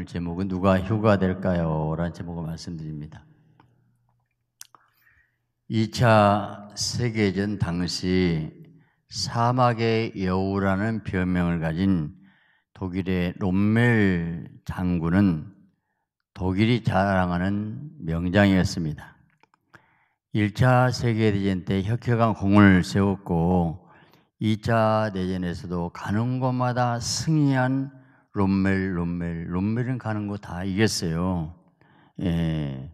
오늘 제목은 누가 휴가 될까요? 라는 제목을 말씀드립니다. 2차 세계전 당시 사막의 여우라는 별명을 가진 독일의 롬멜 장군은 독일이 자랑하는 명장이었습니다. 1차 세계대전 때 혁혁한 공을 세웠고 2차 대전에서도 가는 곳마다 승리한 롬멜, 롬멜, 롬멜은 가는 거 다 이겼어요. 예.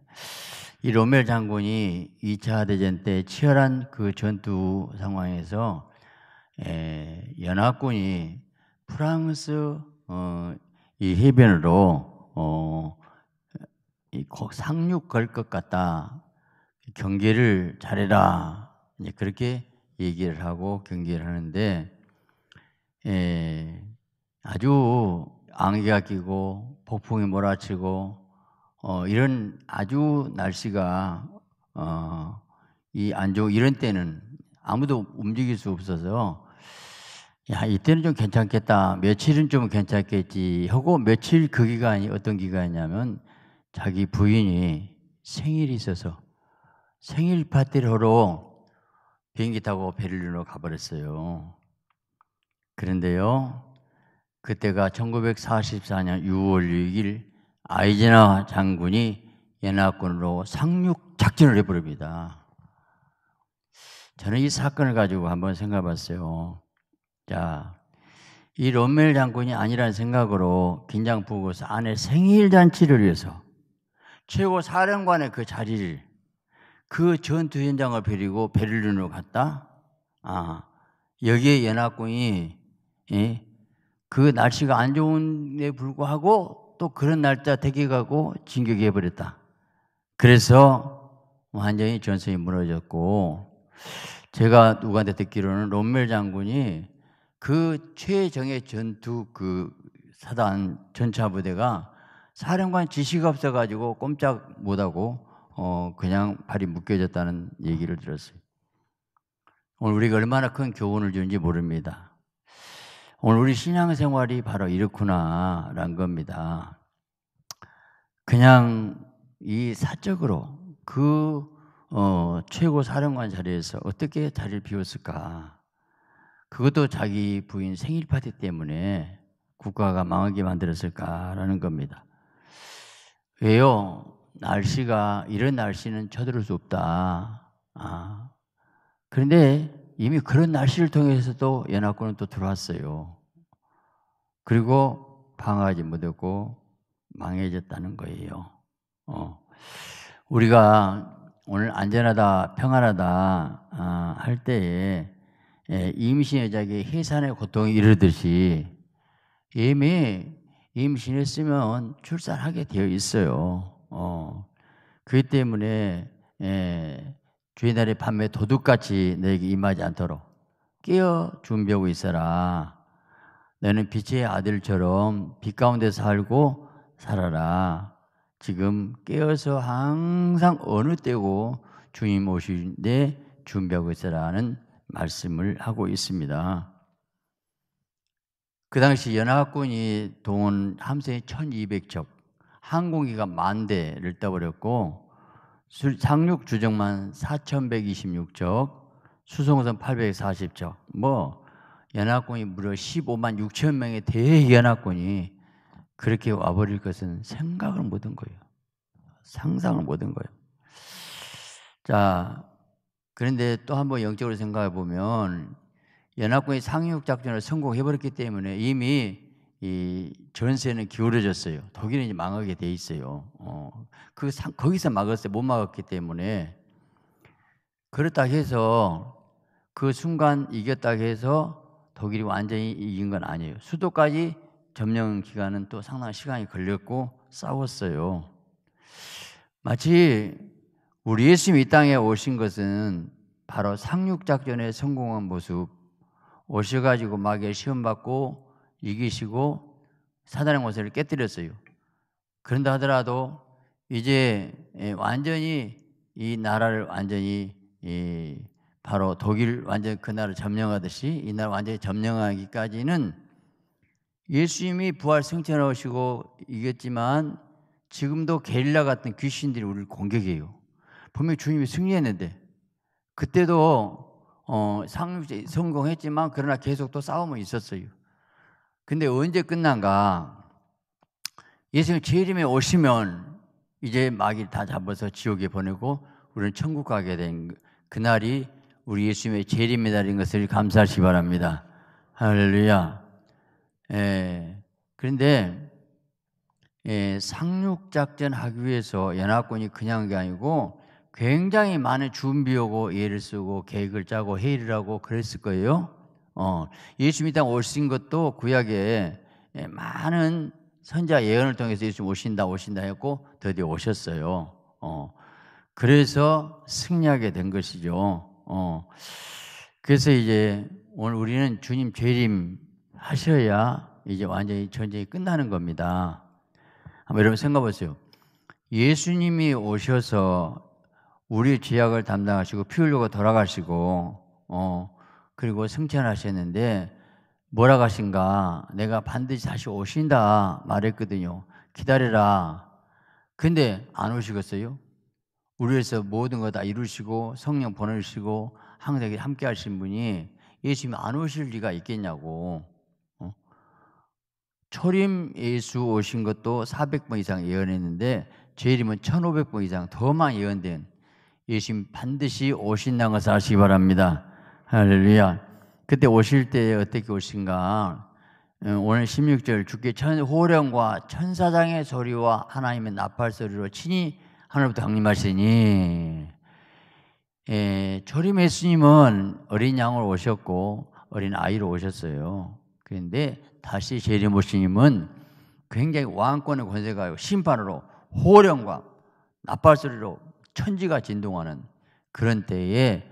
이 롬멜 장군이 2차 대전 때 치열한 그 전투 상황에서 예, 연합군이 프랑스 어, 이 해변으로 어, 이 상륙 걸 것 같다. 경계를 잘해라. 이제 그렇게 얘기를 하고 경계를 하는데 예, 아주 앙이가 끼고 폭풍이 몰아치고 어, 이런 아주 날씨가 어, 이안 좋은 이런 때는 아무도 움직일 수 없어서 야 이때는 좀 괜찮겠다 며칠은 좀 괜찮겠지 하고 며칠 그 기간이 어떤 기간이냐면 자기 부인이 생일이 있어서 생일 파티를 하러 비행기 타고 베를린으로 가버렸어요. 그런데요 그때가 1944년 6월 6일 아이젠하 장군이 연합군으로 상륙 작전을 해버립니다. 저는 이 사건을 가지고 한번 생각해 봤어요. 자, 이 롬멜 장군이 아니라는 생각으로 긴장 부고서 아내 생일 잔치를 위해서 최고 사령관의 그 자리를 그 전투 현장을 베리고 베를린으로 갔다. 아, 여기에 연합군이 예? 그 날씨가 안 좋은데 불구하고 또 그런 날짜 대기가고 진격해 버렸다. 그래서 완전히 전선이 무너졌고 제가 누구한테 듣기로는 롬멜 장군이 그 최정의 전투 그 사단 전차 부대가 사령관 지시가 없어가지고 꼼짝 못하고 어 그냥 발이 묶여졌다는 얘기를 들었어요. 오늘 우리가 얼마나 큰 교훈을 주는지 모릅니다. 오늘 우리 신앙생활이 바로 이렇구나라는 겁니다. 그냥 이 사적으로 그 어, 최고 사령관 자리에서 어떻게 자리를 비웠을까? 그것도 자기 부인 생일 파티 때문에 국가가 망하게 만들었을까라는 겁니다. 왜요? 날씨가 이런 날씨는 쳐들을 수 없다. 아. 그런데 이미 그런 날씨를 통해서도 연합군은 또 들어왔어요. 그리고 방하지 못했고 망해졌다는 거예요. 어. 우리가 오늘 안전하다, 평안하다 아, 할 때에 예, 임신여자에게 해산의 고통이 이르듯이 이미 임신했으면 출산하게 되어 있어요. 어. 그 때문에 예, 주의 날의 밤에 도둑같이 내게 임하지 않도록 깨어 준비하고 있어라. 너는 빛의 아들처럼 빛 가운데 살고 살아라. 지금 깨어서 항상 어느 때고 주님 오시는데 준비하고 있어라는 말씀을 하고 있습니다. 그 당시 연합군이 동원 함선이 1200척, 항공기가 만 대를 떠버렸고 상륙 주정만 4126척, 수송선 840척, 뭐 연합군이 무려 15만 6천 명의 대연합군이 그렇게 와버릴 것은 생각을 못한 거예요. 상상을 못한 거예요. 자, 그런데 또 한 번 영적으로 생각해 보면 연합군이 상륙 작전을 성공해버렸기 때문에 이미 이 전세는 기울어졌어요. 독일은 이제 망하게 돼 있어요. 어, 그 상, 거기서 막았어요. 못 막았기 때문에 그렇다 해서 그 순간 이겼다 해서 독일이 완전히 이긴 건 아니에요. 수도까지 점령 기간은 또 상당한 시간이 걸렸고 싸웠어요. 마치 우리 예수님이 땅에 오신 것은 바로 상륙작전에 성공한 모습, 오셔가지고 마에 시험받고 이기시고 사단의 권세를 깨뜨렸어요. 그런다 하더라도 이제 완전히 이 나라를 완전히 바로 독일 완전히 그날을 점령하듯이 이날 완전히 점령하기까지는 예수님이 부활 승천하시고 이겼지만 지금도 게릴라 같은 귀신들이 우리를 공격해요. 분명히 주님이 승리했는데 그때도 어, 상, 성공했지만 그러나 계속 또 싸움은 있었어요. 근데 언제 끝난가? 예수님 재림에 오시면 이제 마귀 를다 잡아서 지옥에 보내고 우리는 천국 가게 된 그, 그날이 우리 예수님의 재림 매달린 것을 감사하시기 바랍니다. 할렐루야. 예, 그런데 예, 상륙작전 하기 위해서 연합군이 그냥 게 아니고 굉장히 많은 준비하고 예를 쓰고 계획을 짜고 회의를 하고 그랬을 거예요. 어, 예수님이 땅 오신 것도 구약에 예, 많은 선자 예언을 통해서 예수님 오신다 오신다 했고 드디어 오셨어요. 어, 그래서 승리하게 된 것이죠. 어. 그래서 이제 오늘 우리는 주님 재림 하셔야 이제 완전히 전쟁이 끝나는 겁니다. 한번 여러분 생각해 보세요. 예수님이 오셔서 우리 죄악을 담당하시고 피 흘리고 돌아가시고 어 그리고 승천하셨는데 뭐라 가신가 내가 반드시 다시 오신다 말했거든요. 기다려라. 근데 안 오시겠어요? 우리에서 모든 거 다 이루시고 성령 보내시고 항상 함께 하신 분이 예수님 안 오실 리가 있겠냐고. 어? 초림 예수 오신 것도 400번 이상 예언했는데 제이름은 1500번 이상 더 많이 예언된 예수님 반드시 오신다는 것을 아시기 바랍니다. 할렐루야. 그때 오실 때 어떻게 오신가? 어, 오늘 16절 주께 천, 호령과 천사장의 소리와 하나님의 나팔 소리로 친히 하늘부터 강림하시니 예, 조림 예수님은 어린 양을 오셨고 어린 아이로 오셨어요. 그런데 다시 재림 오시님은 굉장히 왕권의 권세가 심판으로 호령과 나팔 소리로 천지가 진동하는 그런 때에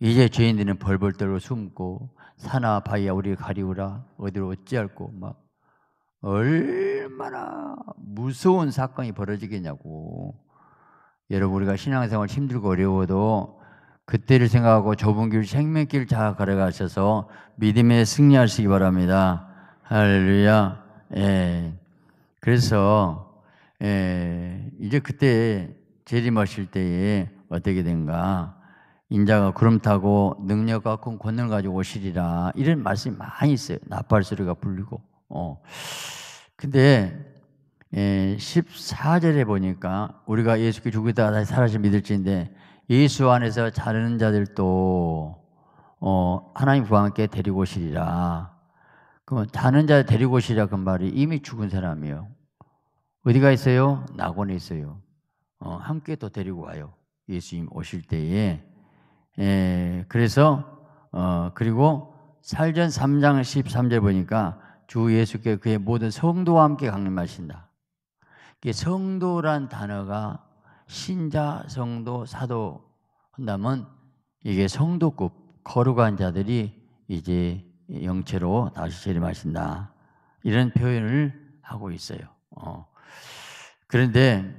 이제 죄인들은 벌벌 떨고 숨고 산나 바위야 우리 가리우라 어디로 어찌할꼬 막 얼마나 무서운 사건이 벌어지겠냐고 여러분 우리가 신앙생활 힘들고 어려워도 그때를 생각하고 좁은 길 생명길 잘 걸어가셔서 믿음에 승리하시기 바랍니다. 할렐루야. 예. 그래서 예. 이제 그때 재림하실 때에 어떻게 된가? 인자가 구름 타고 능력 갖고 권능 가지고 오시리라 이런 말씀이 많이 있어요. 나팔 소리가 불리고. 어. 근데 14절에 예, 보니까 우리가 예수께 죽었다가 다시 살아서 믿을지인데 예수 안에서 자르는 자들도 어, 하나님 과 함께 데리고 오시리라. 그러 자는 자 데리고 오시리라 그 말이 이미 죽은 사람이요. 어디가 있어요? 낙원에 있어요. 어, 함께 또 데리고 와요. 예수님 오실 때에. 에, 예, 그래서 어, 그리고 살전 3장 13절 보니까 주 예수께 그의 모든 성도와 함께 강림하신다. 예, 성도란 단어가 신자, 성도, 사도 한다면 이게 성도급 거룩한 자들이 이제 영체로 다시 재림하신다 이런 표현을 하고 있어요. 어. 그런데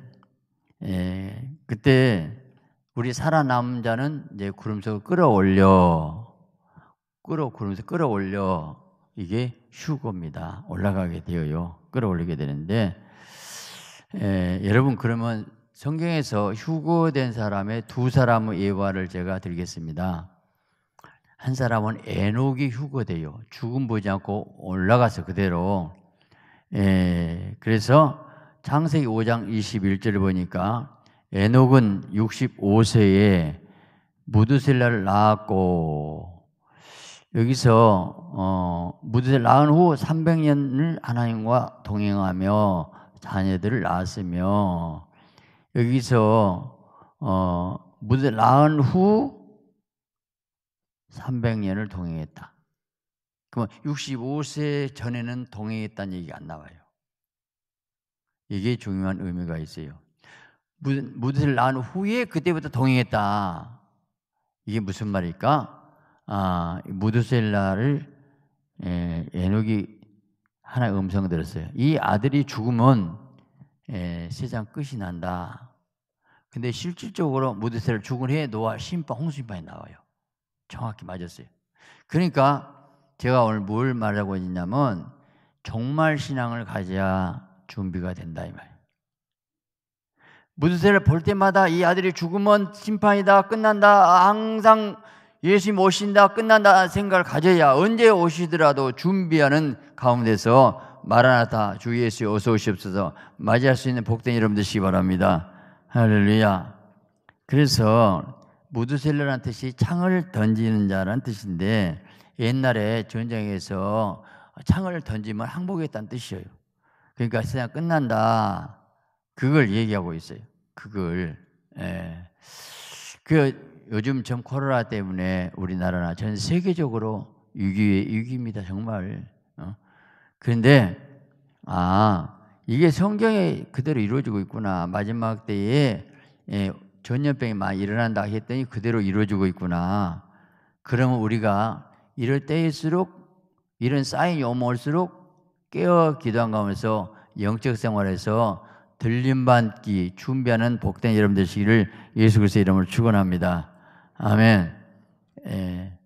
에, 예, 그때 우리 살아남은 자는 이제 구름 속 끌어올려 끌어 구름 속 끌어올려 이게 휴고입니다. 올라가게 되어요. 끌어올리게 되는데 에, 예, 여러분 그러면 성경에서 휴거된 사람의 두 사람의 예화를 제가 드리겠습니다. 한 사람은 에녹이 휴거되요 죽음 보지 않고 올라가서 그대로. 에, 예, 그래서 창세기 5장 21절을 보니까 에녹은 65세에 무드셀라를 낳았고 여기서 어, 무드셀 낳은 후 300년을 하나님과 동행하며 자녀들을 낳았으며 여기서 어, 무대 낳은 후 300년을 동행했다. 그러 65세 전에는 동행했다는 얘기가 안 나와요. 이게 중요한 의미가 있어요. 무대를 낳은 후에 그때부터 동행했다. 이게 무슨 말일까? 아, 무드셀라를 예, 에녹이 하나의 음성 들었어요. 이 아들이 죽으면 에, 예, 세상 끝이 난다. 근데 실질적으로 무드세를 죽은 해에 노아 심판 홍수심판이 나와요. 정확히 맞았어요. 그러니까 제가 오늘 뭘 말하고 있냐면 정말 신앙을 가져야 준비가 된다 이 말이에요. 무드세를 볼 때마다 이 아들이 죽으면 심판이다 끝난다 항상 예수님 오신다 끝난다 생각을 가져야 언제 오시더라도 준비하는 가운데서 마라나타 주 예수 어서 오시옵소서 맞이할 수 있는 복된 이름 분 되시기 바랍니다. 할렐루야. 그래서 무드셀러란 뜻이 창을 던지는 자란 뜻인데 옛날에 전쟁에서 창을 던지면 항복했다는 뜻이에요. 그러니까 세상 끝난다. 그걸 얘기하고 있어요. 그걸. 예. 그 요즘 전 코로나 때문에 우리나라나 전 세계적으로 위기의 위기입니다. 정말. 어? 그런데 아 이게 성경에 그대로 이루어지고 있구나. 마지막 때에 예, 전염병이 많이 일어난다 했더니 그대로 이루어지고 있구나. 그러면 우리가 이럴 때일수록 이런 사인이 오올수록 깨어 기도한 가면서 영적 생활에서 들림받기 준비하는 복된 여러분 들시기를 예수 그리스도의 이름으로 축원합니다. 아멘. 예.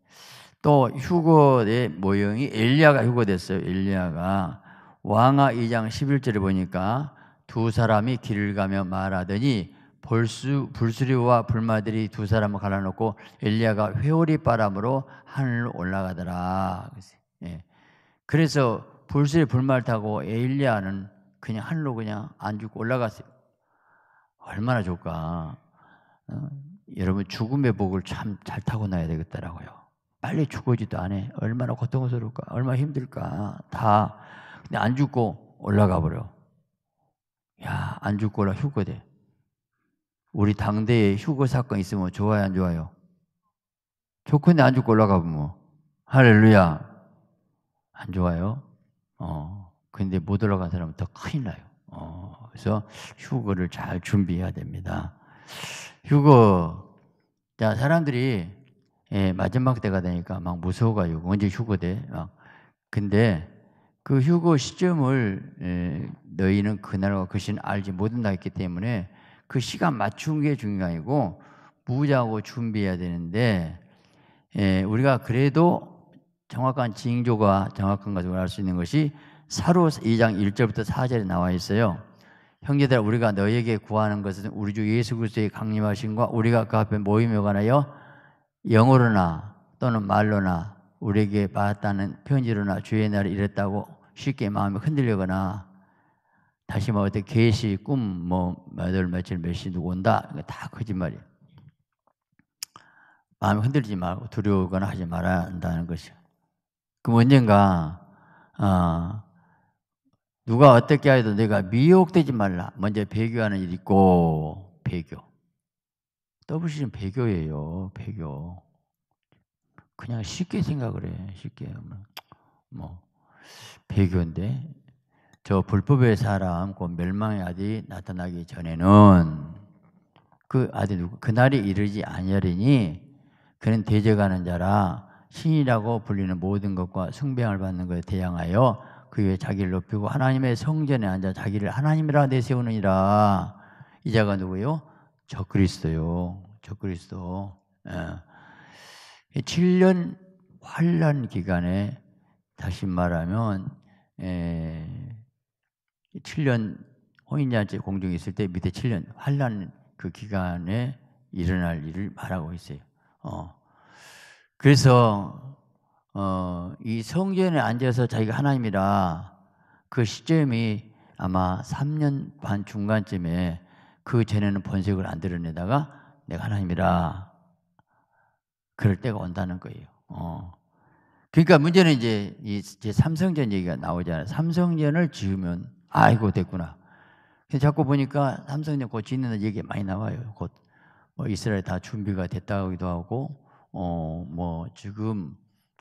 또 휴거의 모형이 엘리야가 휴거됐어요. 엘리야가 왕하 2장 11절에 보니까 두 사람이 길을 가며 말하더니 벌수 불수리와 불마들이 두 사람을 갈라놓고 엘리야가 회오리 바람으로 하늘로 올라가더라. 예. 그래서 불수리 불마를 타고 엘리야는 그냥 하늘로 그냥 안 죽고 올라갔어요. 얼마나 좋을까? 어? 여러분 죽음의 복을 참 잘 타고나야 되겠더라고요 빨리 죽어지도 않아. 얼마나 고통스러울까, 얼마나 힘들까. 다 근데 안 죽고 올라가 버려. 야, 안 죽고 라 휴거돼. 우리 당대에 휴거 사건 있으면 좋아요, 안 좋아요? 좋건데 안 죽고 올라가 보면 할렐루야. 안 좋아요. 어. 근데 못 올라간 사람은 더 큰일 나요. 어. 그래서 휴거를 잘 준비해야 됩니다. 휴거. 자, 사람들이 예, 마지막 때가 되니까 막 무서워가지고 언제 휴거돼? 막. 근데 그 휴거 시점을 예, 너희는 그날과 그 시는 알지 못한다 했기 때문에 그 시간 맞춘 게 중요하고 무자고 준비해야 되는데 예, 우리가 그래도 정확한 징조가 정확한 것을 알 수 있는 것이 사로 2장 1절부터 4절에 나와 있어요. 형제들 우리가 너에게 구하는 것은 우리 주 예수 그리스도의 강림하신과 우리가 그 앞에 모임에 관하여 영어로나 또는 말로나 우리에게 받았다는 편지로나 주의 날이 이랬다고 쉽게 마음이 흔들리거나 다시 말해 뭐 때 계시 꿈뭐 몇월 며칠 몇시 누구 온다 다 거짓말이에요. 마음이 흔들리지 말고 두려우거나 하지 말아야 한다는 것이요. 그럼 언젠가 어, 누가 어떻게 하여도 내가 미혹되지 말라. 먼저 배교하는 일 있고 배교. WC는 배교예요. 배교. 그냥 쉽게 생각을 해. 쉽게 뭐, 뭐 배교인데 저 불법의 사람 곧 그 멸망의 아들이 나타나기 전에는 그 아들 누구 그날이 이르지 아니하리니 그는 대적하는 자라 신이라고 불리는 모든 것과 숭배함을 받는 것에 대항하여 그위 자기를 높이고 하나님의 성전에 앉아 자기를 하나님이라 내세우느니라 이 자가 누구요? 적그리스도요. 적그리스도. 예. 7년 환란 기간에 다시 말하면 예, 7년 혼인잔치 공중에 있을 때 밑에 7년 환란 그 기간에 일어날 일을 말하고 있어요. 어. 그래서 어, 이 성전에 앉아서 자기가 하나님이라 그 시점이 아마 3년 반 중간쯤에 그 전에는 본색을 안 드러내다가 내가 하나님이라 그럴 때가 온다는 거예요. 어. 그러니까 문제는 이제 이 제 삼성전 얘기가 나오잖아요. 삼성전을 지으면 아이고 됐구나. 자꾸 보니까 삼성전 곧 짓는다는 얘기 많이 나와요. 곧 뭐 이스라엘 다 준비가 됐다기도 고 하고 어 뭐 지금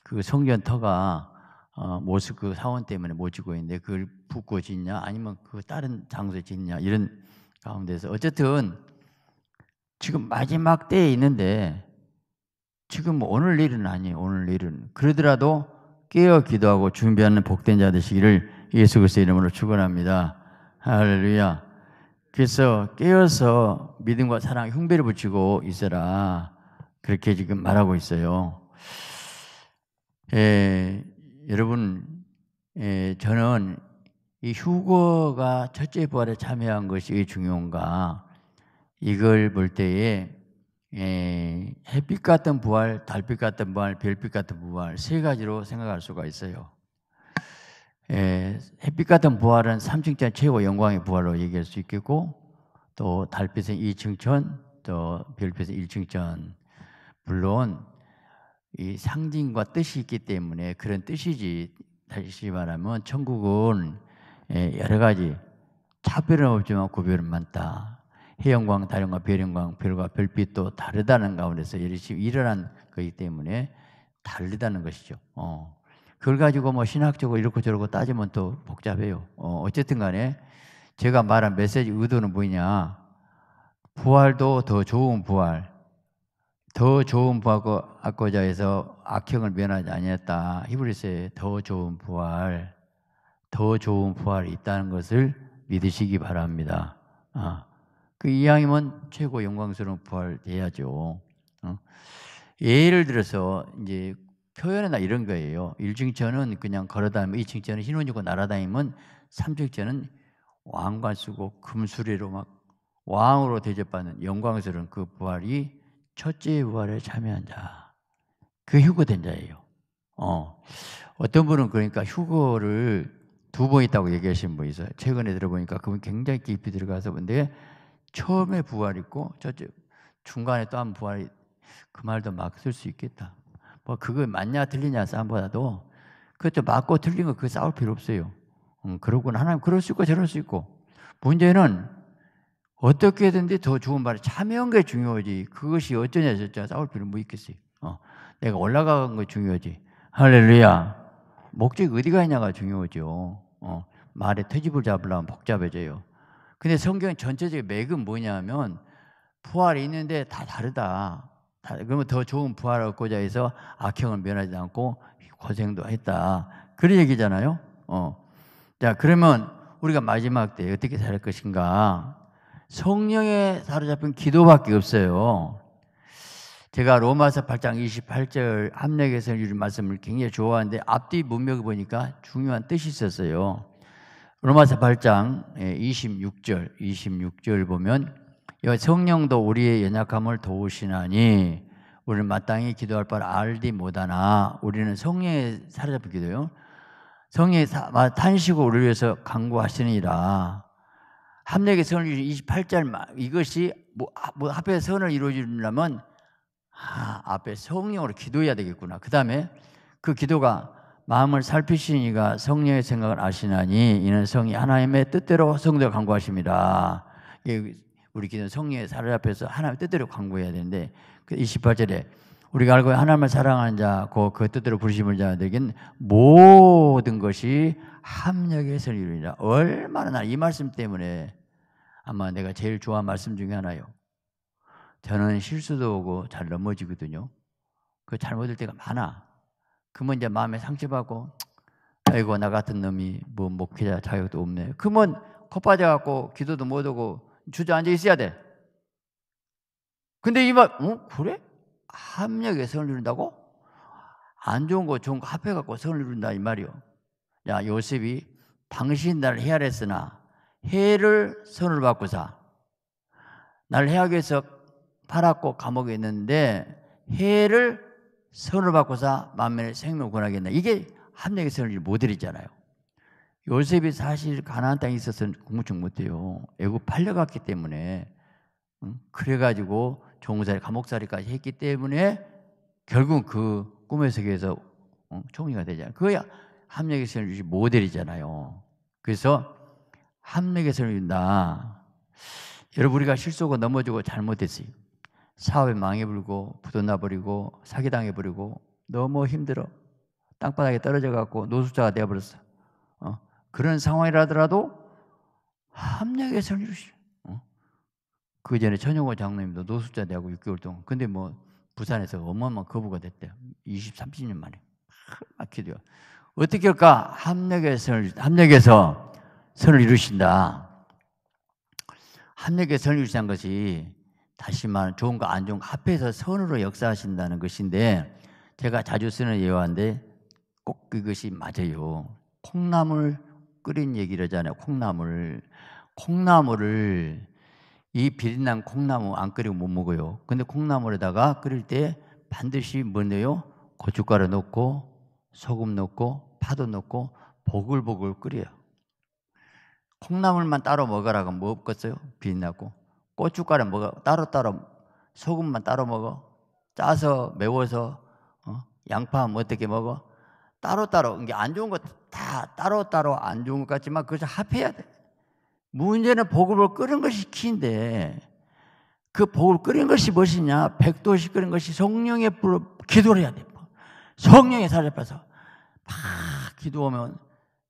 그 성전터가 어, 모습 그 사원 때문에 못 짓고 있는데 그걸 붓고 짓냐 아니면 그 다른 장소에 짓냐 이런 가운데서 어쨌든 지금 마지막 때에 있는데 지금 뭐 오늘 일은 아니에요 오늘 일은 그러더라도 깨어 기도하고 준비하는 복된 자 되시기를 예수 그리스도의 이름으로 축원합니다 할렐루야 그래서 깨어서 믿음과 사랑 흉배를 붙이고 있어라 그렇게 지금 말하고 있어요 예, 여러분, 예, 저는 이 휴거가 첫째 부활에 참여한 것이 중요한가 이걸 볼 때에 예, 햇빛 같은 부활, 달빛 같은 부활, 별빛 같은 부활 세 가지로 생각할 수가 있어요. 예, 햇빛 같은 부활은 3층천 최고 영광의 부활로 얘기할 수 있겠고 또 달빛은 2층천, 또 별빛은 1층천. 물론 이 상징과 뜻이 있기 때문에 그런 뜻이지 다시 말하면 천국은 예, 여러 가지 차별은 없지만 구별은 많다. 해영광, 다령과 별영광, 별과 별빛도 다르다는 가운데서 일어난 거기 때문에 다르다는 것이죠. 어. 그걸 가지고 뭐 신학적으로 이렇고 저렇고 따지면 또 복잡해요. 어, 어쨌든 간에 제가 말한 메시지 의도는 뭐냐. 부활도 더 좋은 부활, 더 좋은 부하고 아고자 해서 악형을 면하지 아니했다. 히브리서에 더 좋은 부활, 더 좋은 부활이 있다는 것을 믿으시기 바랍니다. 아, 그 이왕이면 최고 영광스러운 부활돼야죠. 어? 예를 들어서 이제 표현이나 이런 거예요. 1층천은 그냥 걸어다니면 2층천은 흰옷 입고 날아다니면 3층천은 왕관 쓰고 금수리로막 왕으로 대접받는 영광스러운 그 부활이 첫째 부활에 참여한 자. 그게 휴거된 자예요. 어. 어떤 분은 그러니까 휴거를 두 번 있다고 얘기하신 분이 있어요. 최근에 들어보니까 그분 굉장히 깊이 들어가서 본데 처음에 부활 있고 첫째 중간에 또 한 부활이 그 말도 막 쓸 수 있겠다. 뭐 그거 맞냐 틀리냐 싸움보다도 그것도 맞고 틀린 거 그거 싸울 필요 없어요. 음, 그러고는 하나님 그럴 수 있고 저럴 수 있고 문제는 어떻게든지 더 좋은 말을 참여한 게 중요하지. 그것이 어쩌냐 저쩌냐 싸울 필요 는뭐 있겠어요. 어. 내가 올라간 게 중요하지. 할렐루야. 목적이 어디가 있냐가 중요하죠. 어. 말에 퇴집을 잡으려면 복잡해져요. 근데 성경 전체적인 맥은 뭐냐면 부활이 있는데 다 다르다. 다, 그러면 더 좋은 부활을 얻고자 해서 악형을 면하지 않고 고생도 했다. 그런 얘기잖아요. 어. 자, 그러면 우리가 마지막 때 어떻게 살 것인가? 성령에 사로잡힌 기도밖에 없어요. 제가 로마서 8장 28절 합력에서 주는 말씀을 굉장히 좋아하는데 앞뒤 문맥을 보니까 중요한 뜻이 있었어요. 로마서 8장 26절, 26절 보면 성령도 우리의 연약함을 도우시나니 우리는 마땅히 기도할 바를 알지 못하나 우리는 성령에 사로잡히기도요. 성령의 탄식을 우리 위해서 강구하시니라. 합력의 선을 이루신 28절 이것이 뭐, 아, 뭐 합의 선을 이루어지려면 아, 앞에 성령으로 기도해야 되겠구나. 그 다음에 그 기도가 마음을 살피시니가 성령의 생각을 아시나니 이는 성이 하나님의 뜻대로 성대를 간구하십니다. 우리 기도는 성령의 사로잡혀서 하나님의 뜻대로 간구해야 되는데 그 28절에 우리가 알고 하나님을 사랑하는 자그 뜻대로 부르심을 자들에겐 모든 것이 합력해서 이루리라. 얼마나 나 이 말씀 때문에 아마 내가 제일 좋아하는 말씀 중에 하나요. 저는 실수도 오고 잘 넘어지거든요. 그 잘못될 때가 많아. 그러면 이제 마음에 상처받고 아이고 나 같은 놈이 뭐 목회자 자격도 없네. 그러면 컵빠져 갖고 기도도 못 하고 주저앉아 있어야 돼. 근데 이말 어? 그래? 합력에 선을 이룬다고? 안 좋은 거 좋은 거 합해 갖고 선을 이룬다 이 말이요. 자, 요셉이 당신이 나를 헤아렸으나 해를 손을 받고자 나를 해하기 위해서 팔았고 감옥에 있는데 해를 선을 받고사 만면에 생명 을 권하겠나 이게 함량의 선을 모델이잖아요. 요셉이 사실 가나안 땅에 있어서는 공무충 못해요. 애국 팔려갔기 때문에 응? 그래가지고 종사이 감옥살이까지 했기 때문에 결국 그 꿈의 세계에서 응? 총리가 되잖아요. 그야 거 합력의 선을 주신 모델이잖아요. 그래서 합력의 선을 준다. 여러분 우리가 실수하고 넘어지고 잘못했어요. 사업에 망해버리고 부도나버리고 사기당해버리고 너무 힘들어. 땅바닥에 떨어져 갖고 노숙자가 되어버렸어. 어? 그런 상황이라더라도 합력의 선을 주시그 어? 전에 천용호 장로님도 노숙자 되고 6개월 동안. 근데 뭐 부산에서 어마어마한 거부가 됐대요. 20, 30년 만에. 막 기도요. 어떻게 할까? 합력에서, 합력에서 선을 이루신다. 합력의 선을 이루신다는 것이 다시 말 좋은 거 안 좋은 거 합해서 선으로 역사하신다는 것인데 제가 자주 쓰는 예화인데 꼭 그것이 맞아요. 콩나물 끓인 얘기를 하잖아요. 콩나물. 콩나물을 이 비린난 콩나물 안 끓이고 못 먹어요. 근데 콩나물에다가 끓일 때 반드시 뭐네요? 고춧가루 넣고 소금 넣고 파도 넣고 보글보글 끓여요. 콩나물만 따로 먹으라고 뭐 없겠어요? 비린내고 고춧가루 먹어 따로 따로 소금만 따로 먹어 짜서 매워서 어? 양파하 뭐 어떻게 먹어? 따로 따로 이게 안 좋은 것다 따로 따로 안 좋은 것 같지만 그것을 합해야 돼. 문제는 보글보글 끓인 것이 키인데 그 보글 끓인 것이 무엇이냐? 백도시 끓인 것이 성령의 불을 기도를 해야 됩니다. 성령의 사로잡혀서 막 기도하면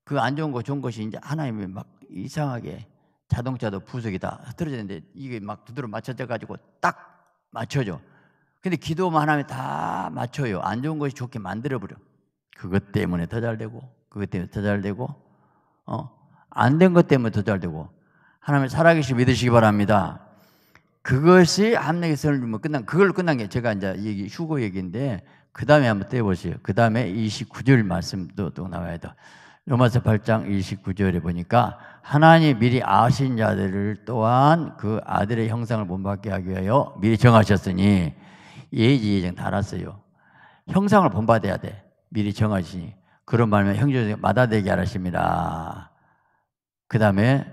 그 안 좋은 거 좋은 것이 이제 하나님이 막 이상하게 자동차도 부속이다 흐트러지는데 이게 막두드러 맞춰져 가지고 딱 맞춰져. 근데 기도만 하나님이다 맞춰요. 안 좋은 것이 좋게 만들어 버려. 그것 때문에 더잘 되고 그것 때문에 더잘 되고 어안 된 것 때문에 더잘 되고 하나님을 살아계시 믿으시기 바랍니다. 그것이 압력의 선을 주면 끝난 그걸 끝난 게 제가 이제 얘기 휴고 얘기인데 그 다음에 한번 떼보세요. 그 다음에 29절 말씀도 또 나와야 돼. 로마서 8장 29절에 보니까 하나님 미리 아신 자들을 또한 그 아들의 형상을 본받게 하기 위하여 미리 정하셨으니 예지 예정 달았어요. 형상을 본받아야 돼. 미리 정하시니 그런 말면 형제들 마다되게 하십니다. 그 다음에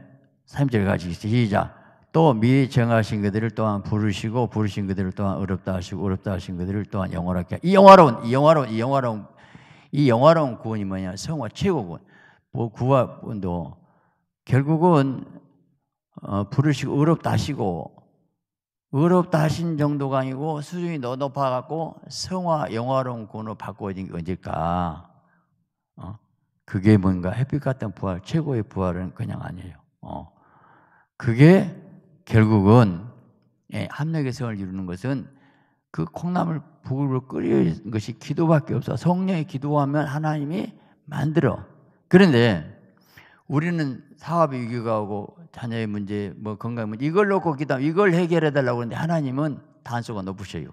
3절 가지고 시작. 또 미리 정하신 그들을 또한 부르시고 부르신 그들을 또한 어렵다 하시고 어렵다 하신 그들을 또한 영원하게 이 영화로운 이 영화로운 이 영화로운 이영화로 구원이 뭐냐 성화 최고 구뭐 구원도 결국은 어, 부르시고 어렵다 하시고 어렵다 하신 정도가 아니고 수준이 더 높아갖고 성화 영화로운 구원으로 바꿔진 게 언제일까 어? 그게 뭔가 햇빛 같은 부활 최고의 부활은 그냥 아니에요 어. 그게 결국은 합력의 예, 성을 이루는 것은 그 콩나물 부으로 끓이는 것이 기도밖에 없어. 성령이 기도하면 하나님이 만들어. 그런데 우리는 사업의 위기가 오고 자녀의 문제, 뭐 건강 문제 이걸 놓고 기도, 이걸 해결해 달라고 하는데 하나님은 단수가 높으셔요.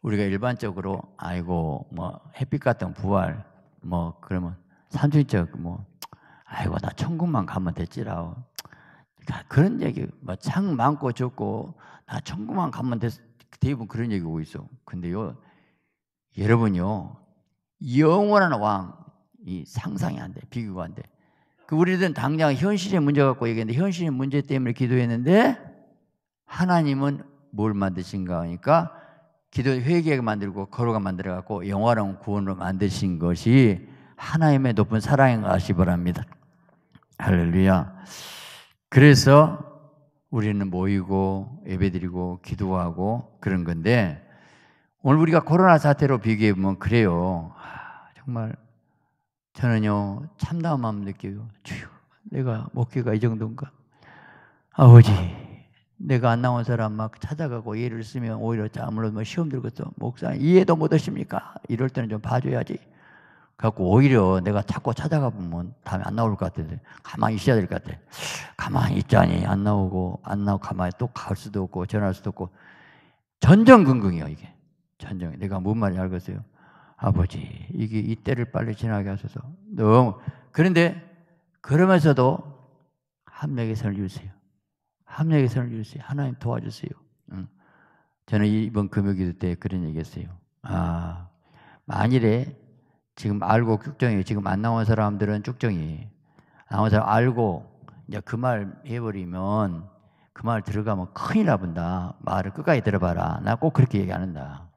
우리가 일반적으로 아이고 뭐 햇빛 같은 부활 뭐 그러면 산주적뭐 아이고 나 천국만 가면 됐지라고 그런 얘기 막창 뭐 많고 적고 나 천국만 가면 돼 대부분 그런 얘기 오고 있어. 근데요 여러분요 영원한 왕이 상상이 안 돼. 비교가 안 돼. 그 우리들은 당장 현실의 문제 갖고 얘기했는데 현실의 문제 때문에 기도했는데 하나님은 뭘 만드신가 하니까 기도 회개하게 만들고 거룩하 만들어 갖고 영화로운 구원으로 만드신 것이 하나님의 높은 사랑인 것이 바랍니다. 할렐루야. 그래서 우리는 모이고 예배드리고 기도하고 그런 건데 오늘 우리가 코로나 사태로 비교해 보면 그래요. 아, 정말 저는요 참담운 마음 느껴요. 주여, 내가 목회가 이 정도인가? 아버지, 내가 안 나온 사람 막 찾아가고 예를 쓰면 오히려 아무로뭐 시험 들고또 목사 이해도 못하십니까? 이럴 때는 좀 봐줘야지. 그래갖고 오히려 내가 자꾸 찾아가 보면 다음에 안 나올 것 같아서 가만히 있어야 될 것 같아. 가만히 있자니 안 나오고 안 나오고 가만히 또 갈 수도 없고 전화할 수도 없고 전전긍긍이요 이게 전전. 내가 뭔 말인지 알겠어요. 아버지 이게 이 때를 빨리 지나게 하셔서 너무 그런데 그러면서도 합력의 선을 주세요. 합력의 선을 주세요. 하나님 도와주세요. 응. 저는 이번 금요기때 그런 얘기했어요. 아 만일에 지금 알고 쭉정이 지금 안 나온 사람들은 쭉정이 나온 사람 알고 이제 그 말 해버리면 그 말 들어가면 큰일 나본다. 말을 끝까지 들어봐라. 나 꼭 그렇게 얘기 하는다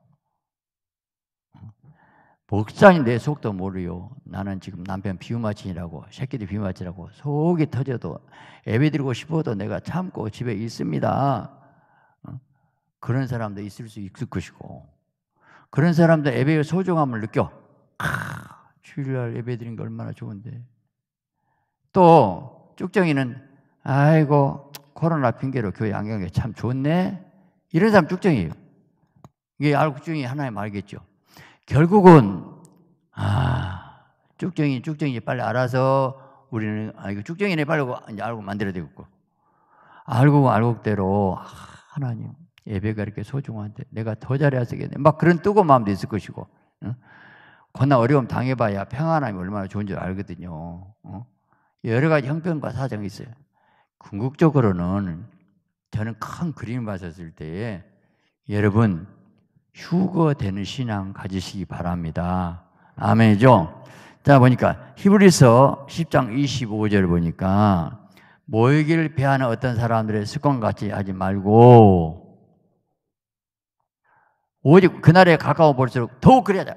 목사님 내 속도 모르요. 나는 지금 남편 비유마친이라고 새끼들 비유마친이라고 속이 터져도 애비 들고 싶어도 내가 참고 집에 있습니다. 어? 그런 사람도 있을 수 있을 것이고 그런 사람도 애비의 소중함을 느껴. 아, 주일날 예배 드린 게 얼마나 좋은데. 또 쭉정이는 아이고 코로나 핑계로 교회 안경는게참 좋네. 이런 사람 쭉정이에요. 이게 알국중이 하나의 말겠죠. 결국은 아 쭉정이 쭉정이 빨리 알아서 우리는 아 이거 쭉정이네 빨리 이제 알고 만들어야 되겠고 알고 알고대로 아, 하나님 예배가 이렇게 소중한데 내가 더 잘해야 되겠네 막 그런 뜨거운 마음도 있을 것이고 응? 겁나 어려움 당해봐야 평안함이 얼마나 좋은 줄 알거든요. 어? 여러 가지 형편과 사정이 있어요. 궁극적으로는 저는 큰 그림을 봤었을 때에 여러분 휴거되는 신앙 가지시기 바랍니다. 아멘이죠? 자 보니까 히브리서 10장 25절을 보니까 모이기를 배하는 어떤 사람들의 습관같이 하지 말고 오직 그날에 가까워 볼수록 더욱 그래야 돼.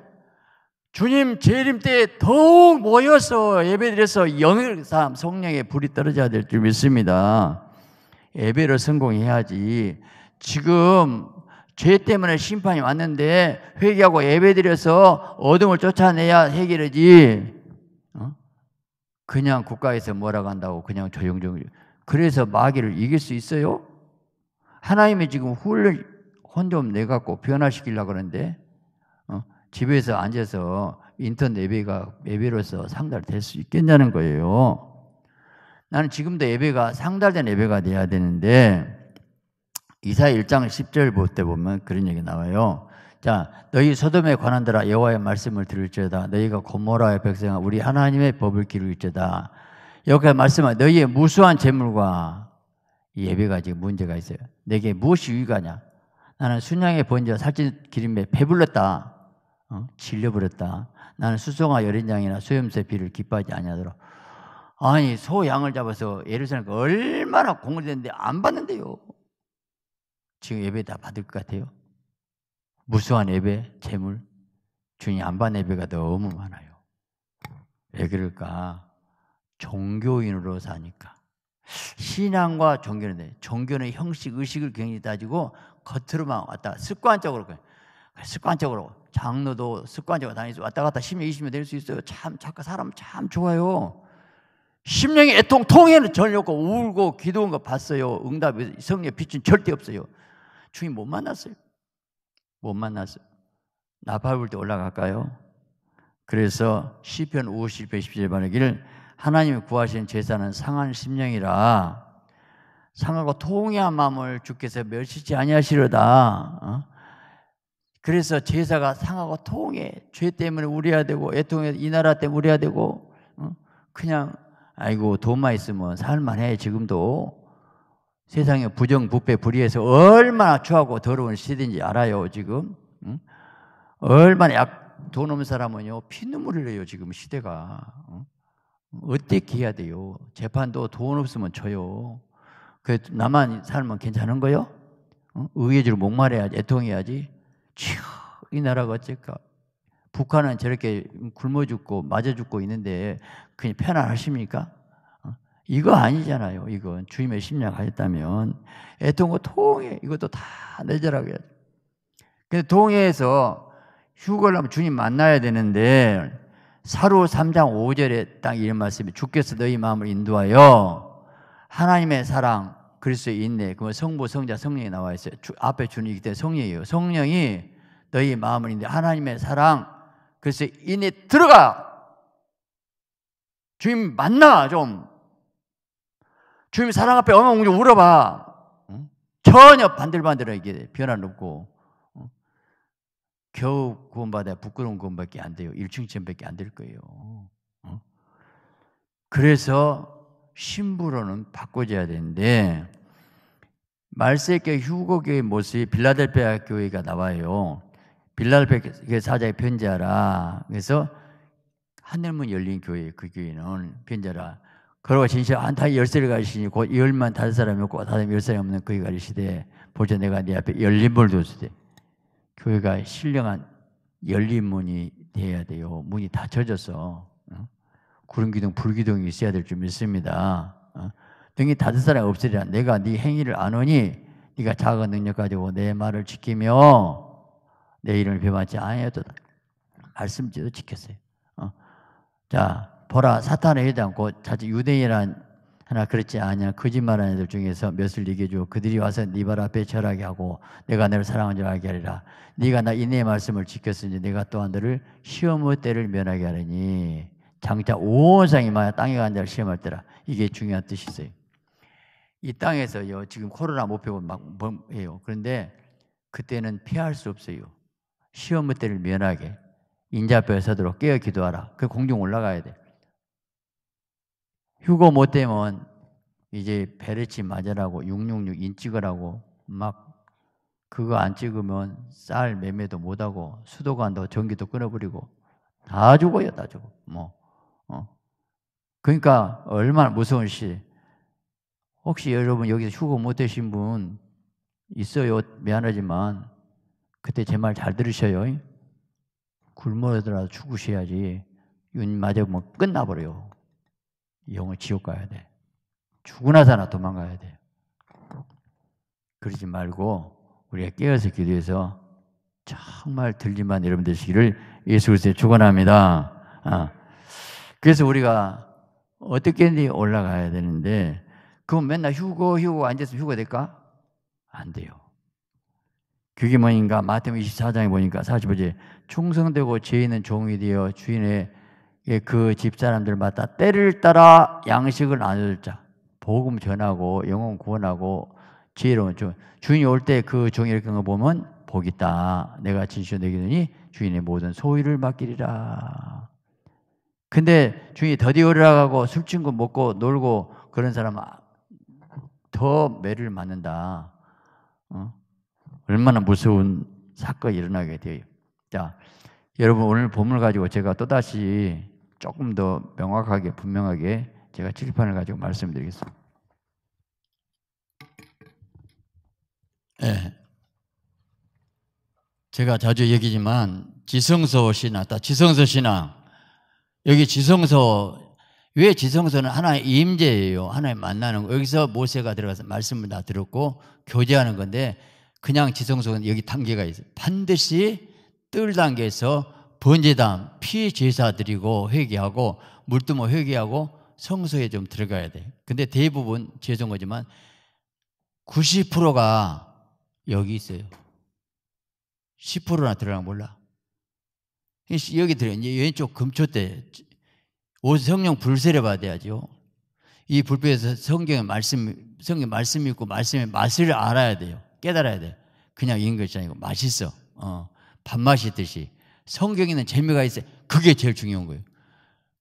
주님 재림 때 더욱 모여서 예배드려서 영일 삶, 성령의 불이 떨어져야 될 줄 믿습니다. 예배를 성공해야지. 지금 죄 때문에 심판이 왔는데 회개하고 예배드려서 어둠을 쫓아내야 해결이지. 어? 그냥 국가에서 뭐라고 한다고 그냥 조용조용. 그래서 마귀를 이길 수 있어요? 하나님이 지금 훌을 혼좀 내갖고 변화시키려고 그러는데 집에서 앉아서 인턴 예배가 예배로서 상달될 수 있겠냐는 거예요. 나는 지금도 예배가 상달된 예배가 돼야 되는데 이사 1장 10절 볼때 보면 그런 얘기 나와요. 자, 너희 소돔에 관한 데라 여호와의 말씀을 들을지어다. 너희가 고모라의 백성아 우리 하나님의 법을 기를지어다. 여기 말씀한 너희의 무수한 재물과 예배가 지금 문제가 있어요. 내게 무엇이 유익하냐? 나는 순양의 번제와 살찐 기름에 배불렀다. 어? 질려버렸다. 나는 수송아 여린장이나 소염새 비를 기뻐하지 아니하더라. 아니 소 양을 잡아서 예루살렘 얼마나 공을댔는데안 받는데요. 지금 예배 다 받을 것 같아요. 무수한 예배, 재물, 주님 안반 받 예배가 너무 많아요. 왜 그럴까? 종교인으로 사니까. 신앙과 종교는 돼. 종교는 형식, 의식을 굉장히 따지고 겉으로만 왔다. 습관적으로. 습관적으로. 장로도 습관적으로 다니죠. 왔다 갔다 10년, 20년 될 수 있어요. 참, 착한 사람 참 좋아요. 심령이 애통, 통해는 전혀 없고 울고 기도한 거 봤어요. 응답이 성령의 빛은 절대 없어요. 주님 못 만났어요. 못 만났어요. 나팔불 때 올라갈까요? 그래서 시편 50편 17절 말하기를 하나님이 구하신 제사는 상한 심령이라 상하고 통해한 마음을 주께서 멸시지 아니하시려다. 어? 그래서 제사가 상하고 통해 죄 때문에 우려야 되고 애통해이 나라 때문에 우려야 되고 그냥 아이고 돈만 있으면 살만해 지금도 세상에 부정부패 불의에서 얼마나 추하고 더러운 시대인지 알아요 지금 응? 얼마나 약 돈 없는 사람은요 피눈물흘려요 지금 시대가 응? 어떻게 해야 돼요 재판도 돈 없으면 쳐요그 나만 살면 괜찮은 거요 응? 의회주로 목말해야지 애통해야지 이 나라가 어쩔까? 북한은 저렇게 굶어 죽고 맞아 죽고 있는데 그냥 편안하십니까? 어? 이거 아니잖아요. 이건 주님의 심령하셨다면 애통과 통해 이것도 다 내절하게. 근데 동해에서 휴거를 하면 주님 만나야 되는데 사루 3장 5절에 딱 이런 말씀이 주께서 너희 마음을 인도하여 하나님의 사랑 그리스도의 인그 성부, 성자, 성령이 나와 있어요. 주, 앞에 주님이기 때문에 성령이에요. 성령이 너희 마음을 인데 하나님의 사랑, 그리스도 인내 들어가. 주님 만나 좀. 주님 사랑 앞에 어머 엉엉 울어봐. 전혀 반들반들하게 변화 없고 겨우 구원받아 부끄러운 구원밖에 안 돼요. 1층천밖에 안 될 거예요. 그래서 신부로는 바꿔줘야 되는데 말세계 휴고교회 모습이 빌라델피아 교회가 나와요. 빌라델피아 사자의 편지하라. 그래서 하늘문 열린 교회 그 교회는 편지하라. 그러고 진실 안타 아, 열쇠를 가리시니 곧 열만 다섯 사람이 없고 다섯 열사람이 없는 그이 가리시되 보자 내가 네 앞에 열린 문을 두시되 교회가 신령한 열린 문이 돼야 돼요. 문이 닫혀져서 구름기둥 불기둥이 있어야 될 줄 믿습니다. 등이 닫을 사람이 없으리라. 내가 네 행위를 아노니 네가 작은 능력 가지고 내 말을 지키며 내 이름을 배반치 아니하도 말씀지도 지켰어요. 어. 자, 보라 사탄에 해지 않고 자주 유대인이란 하나 그렇지 아니야 거짓말하는 애들 중에서 몇을 얘기 주고 그들이 와서 네 발 앞에 절하게 하고 내가 너를 사랑한 줄 알게 하리라 네가 나 인내의 말씀을 지켰으니 내가 또한 너를 시험의 때를 면하게 하리니 장차 온 세상이 마야 땅에 간 자를 시험할 때라 이게 중요한 뜻이세요 이 땅에서요, 지금 코로나 못 배고 막 뭐예요. 그런데 그때는 피할 수 없어요. 시험 때를 면하게 인자뼈에 서도록 깨어 기도하라. 그 공중 올라가야 돼. 휴고 못 되면 이제 베레치 맞으라고 666 인 찍으라고 막 그거 안 찍으면 쌀 매매도 못 하고 수도관도 전기도 끊어버리고 다 죽어요, 다 죽어. 뭐 어. 그러니까 얼마나 무서운 시. 혹시 여러분 여기서 휴고 못 되신 분 있어요? 미안하지만 그때 제 말 잘 들으셔요. 굶어들도 죽으셔야지 윤 맞으면 뭐 끝나버려요. 영혼 지옥 가야 돼. 죽으나 사나 도망가야 돼. 그러지 말고 우리가 깨어서 기도해서 정말 들리만 여러분 되시기를 예수 그리스도에 축원합니다. 아. 그래서 우리가 어떻게든 올라가야 되는데 그럼 맨날 휴고 휴고 앉아서 휴고 될까? 안 돼요. 그게 뭐인가? 마태복음 24장에 보니까 45제 충성되고 죄인은 종이 되어 주인의 그 집사람들마다 때를 따라 양식을 나눠자 복음 전하고 영혼 구원하고 지혜로운 종 주인이 올 때 그 종이 이렇게 거 보면 복 있다 내가 진실로 내기더니 주인의 모든 소유를 맡기리라 근데 주인이 더디 오르라고 하고 술친구 먹고 놀고 그런 사람 더 매를 맞는다. 어? 얼마나 무서운 사건이 일어나게 돼요. 자, 여러분 오늘 보물 가지고 제가 또다시 조금 더 명확하게 분명하게 제가 칠판을 가지고 말씀드리겠습니다. 네. 제가 자주 얘기지만 지성서 신앙, 다지성서 신앙. 여기 지성서 왜 지성소는 하나의 임재예요. 하나님 만나는 거. 여기서 모세가 들어가서 말씀을 다 들었고 교제하는 건데 그냥 지성소는 여기 단계가 있어요. 반드시 뜰 단계에서 번제담, 피제사 드리고 회개하고 물두모 회개하고 성소에 좀 들어가야 돼. 근데 대부분 죄송 거지만 90%가 여기 있어요. 10%나 들어가 몰라. 여기 들어 이제 왼쪽 금초 때오 성령 불세를 받아야죠. 이 불빛에서 성경의 말씀, 성경 말씀 있고 말씀의 맛을 알아야 돼요. 깨달아야 돼. 그냥 읽은 것이 아니고 맛있어. 어, 밥맛이 있듯이. 성경에는 재미가 있어요. 그게 제일 중요한 거예요.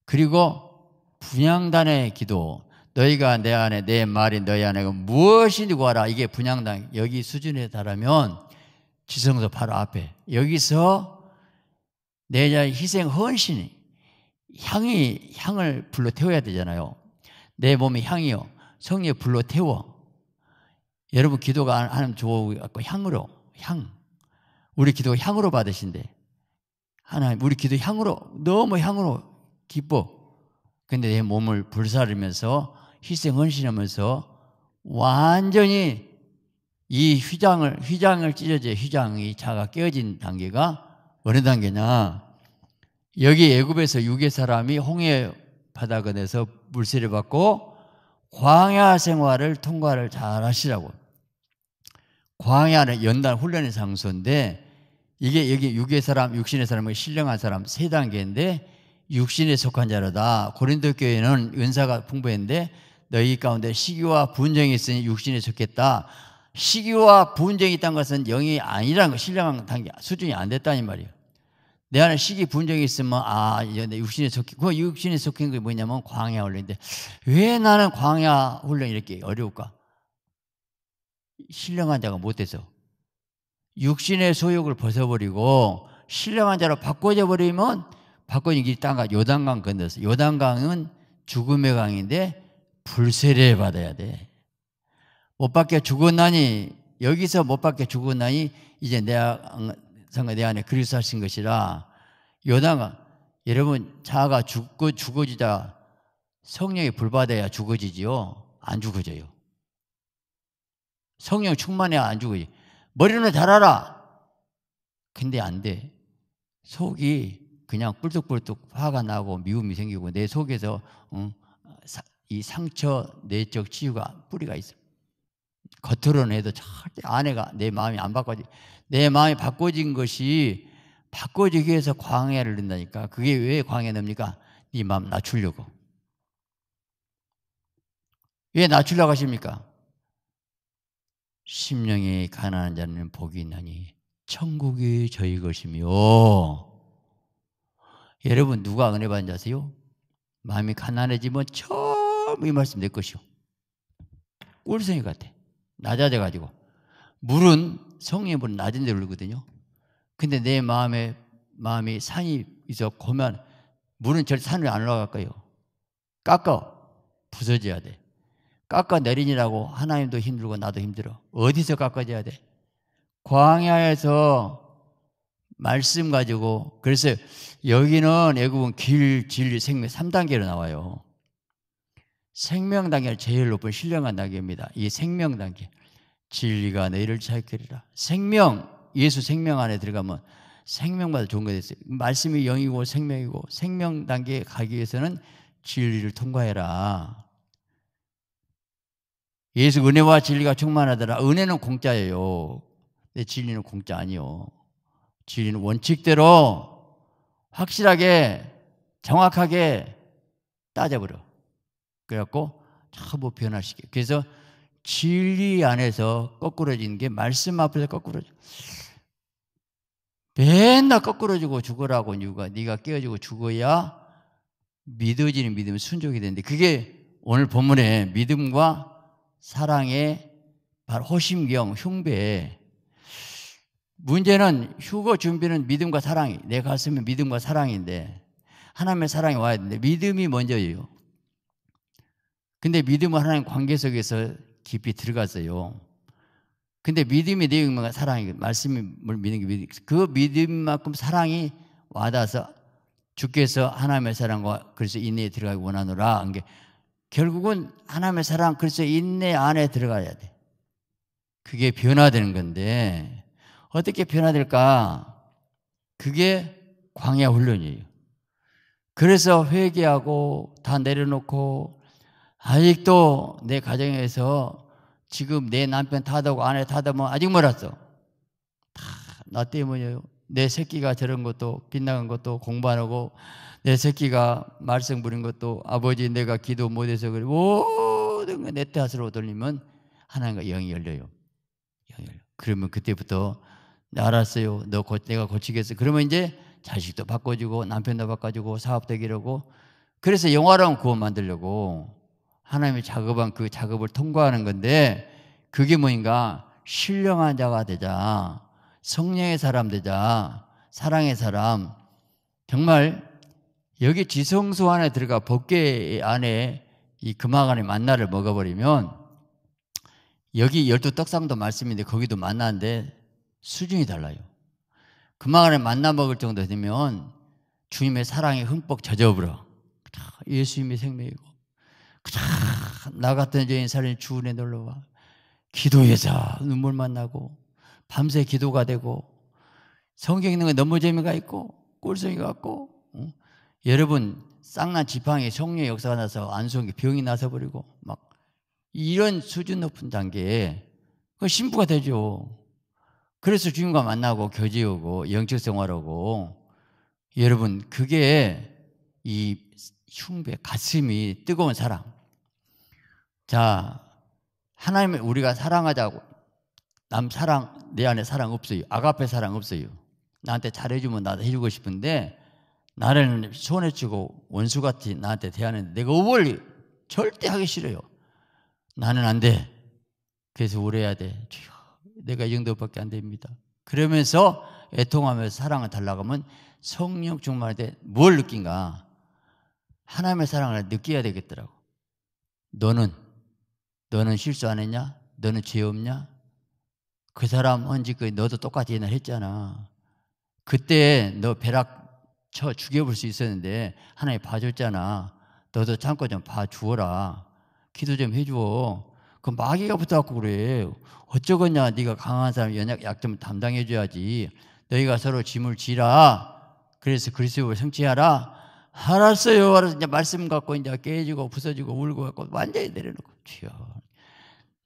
그리고 분양단의 기도. 너희가 내 안에 내 말이 너희 안에 무엇인지 구하라. 이게 분양단 여기 수준에 달하면 지성소 바로 앞에 여기서 내자 희생 헌신이 향이 향을 불러 태워야 되잖아요. 내 몸의 향이요. 성령의 불로 태워. 여러분 기도가 하나님 좋아갖고 향으로 향. 우리 기도 향으로 받으신대. 하나님 우리 기도 향으로 너무 향으로 기뻐. 근데 내 몸을 불사르면서 희생 헌신하면서 완전히 이 휘장을 휘장을 찢어져 휘장이 자가 깨어진 단계가 어느 단계냐? 여기 예굽에서 유괴 사람이 홍해 바다근에서 물세를 받고 광야 생활을 통과를 잘 하시라고. 광야는 연단 훈련의 장소인데 이게 여기 유괴 사람, 육신의 사람과 신령한 사람 세 단계인데 육신에 속한 자로다. 고린도 교회는 은사가 풍부했는데 너희 가운데 시기와 분쟁이 있으니 육신에 속했다. 시기와 분쟁이 있다는 것은 영이 아니라는 거, 신령한 단계, 수준이 안 됐다는 말이에요. 내 안에 시기 분쟁이 있으면 아, 내 육신에 속힌 그 육신에 속힌 게 뭐냐면 광야 훈련인데 왜 나는 광야 훈련 이렇게 어려울까? 신령한 자가 못돼서 육신의 소욕을 벗어버리고 신령한 자로 바꿔져 버리면 바꿔진 길이 땅과 요단강 건너서 요단강은 죽음의 강인데 불세례 받아야 돼. 못 받게 죽었나니 여기서 못 받게 죽었나니 이제 내가 상관 내 안에 그리스도 하신 것이라 요나가 여러분 자아가 죽고 죽어지다 성령이 불받아야 죽어지지요 안 죽어져요 성령 충만해야 안 죽어지 머리는 달아라 근데 안돼 속이 그냥 뿔뚝뿔뚝 화가 나고 미움이 생기고 내 속에서 응, 이 상처 내적 치유가 뿌리가 있어 겉으로는 해도 절대 아내가 내 마음이 안 바꿔지 내 마음이 바꿔진 것이 바꿔지기 위해서 광해를 낸다니까. 그게 왜 광해 냅니까? 네 마음 낮추려고. 왜 낮추려고 하십니까? 심령이 가난한 자는 복이 있나니 천국이 저희 것이며 여러분 누가 은혜 받은 자세요? 마음이 가난해지면 처음 이 말씀 내 것이요. 꼴생이 같아. 낮아져가지고. 물은 성령의 물은 낮은 데로 흐르거든요. 근데 내 마음에 마음이 산이 있어 고면 물은 절대 산으안 올라갈 거예요. 깎아 부서져야 돼. 깎아 내리니라고 하나님도 힘들고 나도 힘들어. 어디서 깎아져야 돼? 광야에서 말씀 가지고 그래서 여기는 애국은 길, 진리, 생명 3단계로 나와요. 생명 단계는 제일 높은 신령한 단계입니다. 이 생명 단계. 진리가 너희를 자유케리라. 생명, 예수 생명 안에 들어가면 생명마다 좋은 거 됐어요. 말씀이 영이고 생명이고 생명 단계에 가기 위해서는 진리를 통과해라. 예수 은혜와 진리가 충만하더라. 은혜는 공짜예요. 근데 진리는 공짜 아니요. 진리는 원칙대로 확실하게 정확하게 따져버려. 그래갖고 전부 변화시켜. 그래서 진리 안에서 거꾸러지는게 말씀 앞에서 거꾸러져. 맨날 거꾸러지고 죽으라고 누가 네가 깨어지고 죽어야 믿어지는 믿음 순종이 되는데 그게 오늘 본문에 믿음과 사랑의 바로 호심경 흉배 문제는 휴거 준비는 믿음과 사랑이 내 가슴에 믿음과 사랑인데 하나님의 사랑이 와야 되는데 믿음이 먼저예요. 근데 믿음은 하나님 관계 속에서 깊이 들어가서요. 근데 믿음이 내용만 사랑이 말씀을 믿는 게 믿음. 그 믿음만큼 사랑이 와닿아서 주께서 하나님의 사랑과 그래서 인내에 들어가기 원하노라. 게 결국은 하나님의 사랑 그래서 인내 안에 들어가야 돼. 그게 변화되는 건데 어떻게 변화될까? 그게 광야 훈련이에요. 그래서 회개하고 다 내려놓고 아직도 내 가정에서 지금 내 남편 타다고 아내 타다면 뭐 아직 멀었어. 다 나 때문이에요. 내 새끼가 저런 것도 빗나간 것도 공부 안 하고 내 새끼가 말썽 부린 것도 아버지 내가 기도 못해서 그래 모든 걸내 탓으로 돌리면 하나님과 영이 열려요. 영이 열려. 그러면 그때부터 알았어요. 너 고, 내가 고치겠어. 그러면 이제 자식도 바꿔주고 남편도 바꿔주고 사업도 기르고 그래서 영화랑 구원 만들려고 하나님의 작업한 그 작업을 통과하는 건데 그게 뭔가 신령한 자가 되자 성령의 사람 되자 사랑의 사람 정말 여기 지성소 안에 들어가 법계 안에 이 금학 안에 만나를 먹어버리면 여기 열두 떡상도 말씀인데 거기도 만나는데 수준이 달라요. 금학 안에 만나 먹을 정도 되면 주님의 사랑에 흠뻑 젖어버려. 예수님의 생명이고 나갔던 죄인 사를주운에 놀러와 기도해서 눈물만 나고 밤새 기도가 되고 성경 있는거 너무 재미가 있고 꼴성이 같고 어? 여러분 쌍난 지팡이 성령의 역사가 나서 안수한 게 병이 나서 버리고 막 이런 수준 높은 단계에 그 신부가 되죠. 그래서 주님과 만나고 교제하고 영적 생활하고 여러분 그게 이 흉배 가슴이 뜨거운 사랑 자, 하나님을 우리가 사랑하자고. 남 사랑, 내 안에 사랑 없어요. 아가페 사랑 없어요. 나한테 잘해주면 나도 해주고 싶은데 나를 손해치고 원수같이 나한테 대하는 내가 오벌리 절대 하기 싫어요. 나는 안 돼. 그래서 오래야 돼. 내가 이 정도밖에 안 됩니다. 그러면서 애통하면서 사랑을 달라고 하면 성령 충만할 때뭘 느낀가? 하나님의 사랑을 느껴야 되겠더라고. 너는 너는 실수 안 했냐? 너는 죄 없냐? 그 사람 언제그 너도 똑같이 옛날 했잖아. 그때 너벼락쳐 죽여볼 수 있었는데 하나님 봐줬잖아. 너도 참고 좀 봐주어라. 기도 좀 해줘. 그 마귀가 붙어갖고 그래. 어쩌겠냐. 네가 강한 사람 연약 약점 담당해줘야지. 너희가 서로 짐을 지라. 그래서 그리스도를 성취하라. 알았어요. 알았어. 이제 말씀 갖고 이제 깨지고 부서지고 울고 갖고 완전히 내려놓고 주여.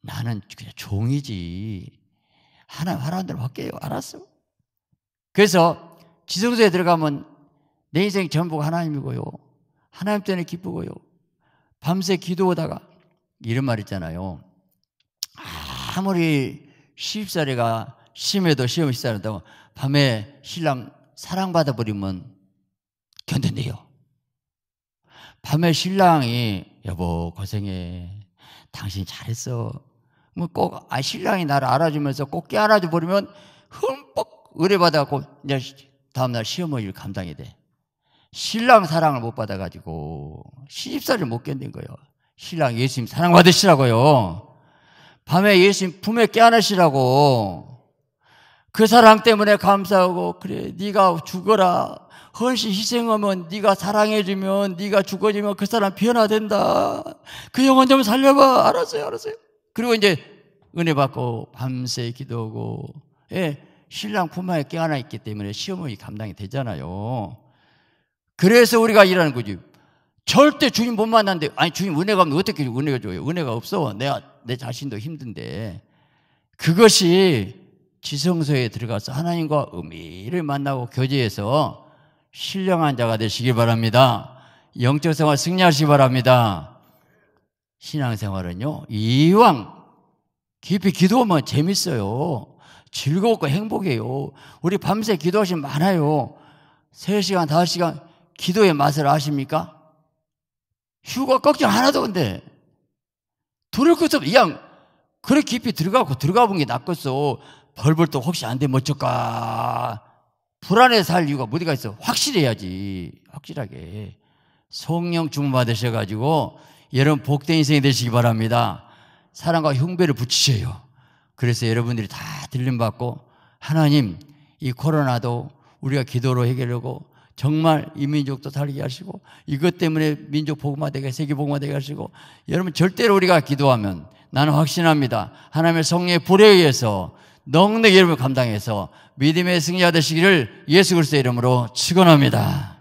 나는 그냥 종이지. 하나님 하라는 대로 할게요. 알았어? 그래서 지성소에 들어가면 내 인생 전부가 하나님이고요. 하나님 때문에 기쁘고요. 밤새 기도하다가 이런 말 있잖아요. 아무리 시집살이가 심해도 시험 시작한다고 밤에 신랑 사랑받아 버리면 견뎌내요. 밤에 신랑이 여보 고생해 당신 잘했어 뭐 꼭 아, 신랑이 나를 알아주면서 꼭 깨알아줘 버리면 흠뻑 의뢰받아갖고 이제 다음날 시어머니를 감당이 돼. 신랑 사랑을 못 받아가지고 시집살을 못 견딘 거예요. 신랑 예수님 사랑받으시라고요. 밤에 예수님 품에 깨안으시라고. 그 사랑 때문에 감사하고 그래 네가 죽어라. 헌신 희생하면 네가 사랑해주면 네가 죽어지면 그 사람 변화된다. 그 영혼 좀 살려봐. 알았어요 알았어요. 그리고 이제 은혜 받고 밤새 기도하고 예, 신랑 품 안에 깨어나 있기 때문에 시험이 감당이 되잖아요. 그래서 우리가 일하는 거지. 절대 주님 못 만났는데 아니 주님 은혜가 없는 어떻게 은혜가 줘요? 은혜가 없어. 내가 내 자신도 힘든데 그것이 지성소에 들어가서 하나님과 의미를 만나고 교제해서 신령한 자가 되시길 바랍니다. 영적 생활 승리하시기 바랍니다. 신앙생활은요, 이왕 깊이 기도하면 재밌어요. 즐겁고 행복해요. 우리 밤새 기도하시면 많아요. 3시간, 5시간 기도의 맛을 아십니까? 휴가 걱정 하나도 근데 들을 것도 없 그냥 그렇게 깊이 들어가고 들어가 본 게 낫겠어. 벌벌떡 혹시 안 되면 어쩔까? 불안해 살 이유가 어디가 있어? 확실해야지. 확실하게. 성령 주문 받으셔가지고 여러분 복된 인생이 되시기 바랍니다. 사랑과 흉배를 붙이세요. 그래서 여러분들이 다 들림받고 하나님 이 코로나도 우리가 기도로 해결하고 정말 이 민족도 살게 하시고 이것 때문에 민족 복음화되게 세계 복음화되게 하시고 여러분 절대로 우리가 기도하면 나는 확신합니다. 하나님의 성령의 불에 의해서 넉넉히 여러분 감당해서 믿음의 승리가 되시기를 예수 그리스도의 이름으로 축원합니다.